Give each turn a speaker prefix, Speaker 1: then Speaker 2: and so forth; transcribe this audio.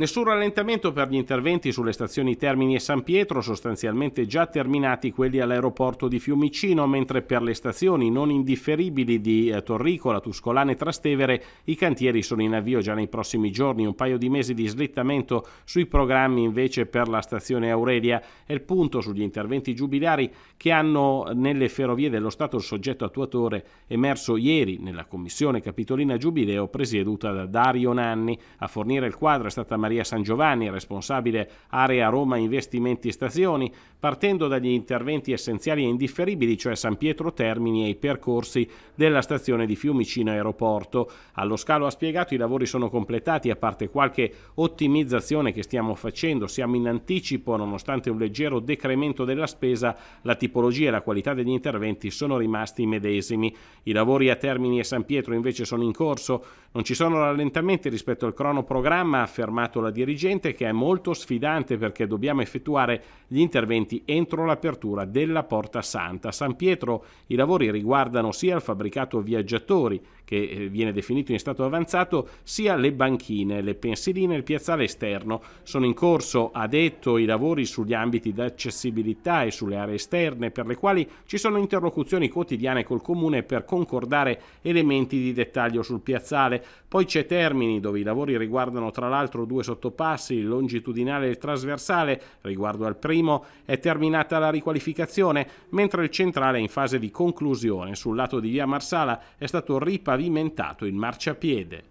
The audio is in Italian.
Speaker 1: Nessun rallentamento per gli interventi sulle stazioni Termini e San Pietro, sostanzialmente già terminati quelli all'aeroporto di Fiumicino, mentre per le stazioni non indifferibili di eh, Torricola, Tuscolana e Trastevere i cantieri sono in avvio già nei prossimi giorni. Un paio di mesi di slittamento sui programmi invece per la stazione Aurelia è il punto sugli interventi giubilari che hanno nelle ferrovie dello Stato il soggetto attuatore emerso ieri nella commissione capitolina Giubileo presieduta da Dario Nanni. A fornire il quadro è stata Maria Maria San Giovanni, responsabile area Roma Investimenti Stazioni, partendo dagli interventi essenziali e indifferibili, cioè San Pietro Termini e i percorsi della stazione di Fiumicino Aeroporto. Allo scalo ha spiegato i lavori sono completati, a parte qualche ottimizzazione che stiamo facendo, siamo in anticipo nonostante un leggero decremento della spesa, la tipologia e la qualità degli interventi sono rimasti medesimi. I lavori a Termini e San Pietro invece sono in corso, non ci sono rallentamenti rispetto al cronoprogramma affermato detto dirigente che è molto sfidante perché dobbiamo effettuare gli interventi entro l'apertura della Porta Santa. A San Pietro i lavori riguardano sia il fabbricato viaggiatori, che eh, viene definito in stato avanzato, sia le banchine, le pensiline e il piazzale esterno. Sono in corso, ha detto, i lavori sugli ambiti d'accessibilità e sulle aree esterne, per le quali ci sono interlocuzioni quotidiane col Comune per concordare elementi di dettaglio sul piazzale. Poi c'è Termini, dove i lavori riguardano tra l'altro due due sottopassi, longitudinale e trasversale, riguardo al primo è terminata la riqualificazione, mentre il centrale è in fase di conclusione. Sul lato di via Marsala è stato ripavimentato in marciapiede.